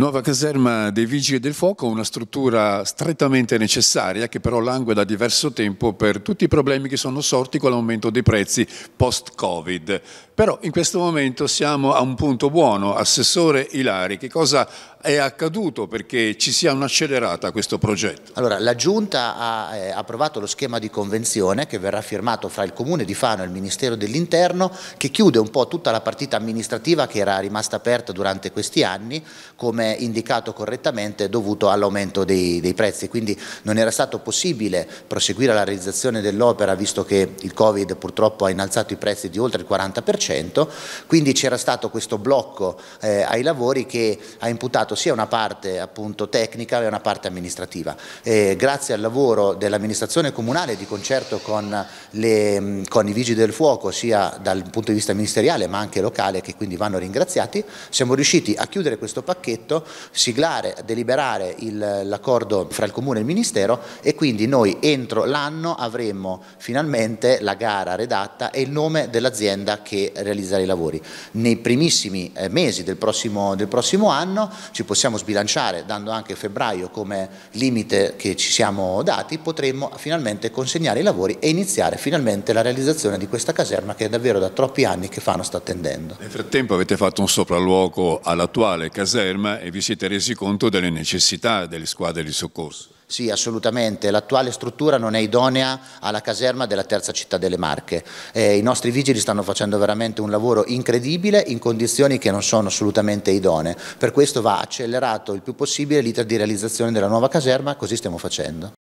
Nuova caserma dei Vigili del Fuoco, una struttura strettamente necessaria che però langue da diverso tempo per tutti i problemi che sono sorti con l'aumento dei prezzi post-Covid. Però in questo momento siamo a un punto buono. Assessore Ilari, che cosa è accaduto perché ci sia un'accelerata questo progetto? Allora, la Giunta ha eh, approvato lo schema di convenzione che verrà firmato fra il Comune di Fano e il Ministero dell'Interno che chiude un po' tutta la partita amministrativa che era rimasta aperta durante questi anni come indicato correttamente dovuto all'aumento dei, dei prezzi. Quindi non era stato possibile proseguire la realizzazione dell'opera visto che il Covid purtroppo ha innalzato i prezzi di oltre il 40%, quindi c'era stato questo blocco eh, ai lavori che ha imputato lato sia una parte appunto, tecnica e una parte amministrativa. E grazie al lavoro dell'amministrazione comunale di concerto con, le, con i vigili del fuoco sia dal punto di vista ministeriale ma anche locale che quindi vanno ringraziati, siamo riusciti a chiudere questo pacchetto, siglare, deliberare l'accordo fra il Comune e il Ministero e quindi noi entro l'anno avremo finalmente la gara redatta e il nome dell'azienda che realizza i lavori. Nei primissimi eh, mesi del prossimo, del prossimo anno ci ci possiamo sbilanciare dando anche febbraio come limite che ci siamo dati, potremmo finalmente consegnare i lavori e iniziare finalmente la realizzazione di questa caserma che è davvero da troppi anni che Fano sta attendendo. Nel frattempo avete fatto un sopralluogo all'attuale caserma e vi siete resi conto delle necessità delle squadre di soccorso. Sì, assolutamente. L'attuale struttura non è idonea alla caserma della terza città delle Marche. Eh, I nostri vigili stanno facendo veramente un lavoro incredibile in condizioni che non sono assolutamente idonee. Per questo va accelerato il più possibile l'iter di realizzazione della nuova caserma, così stiamo facendo.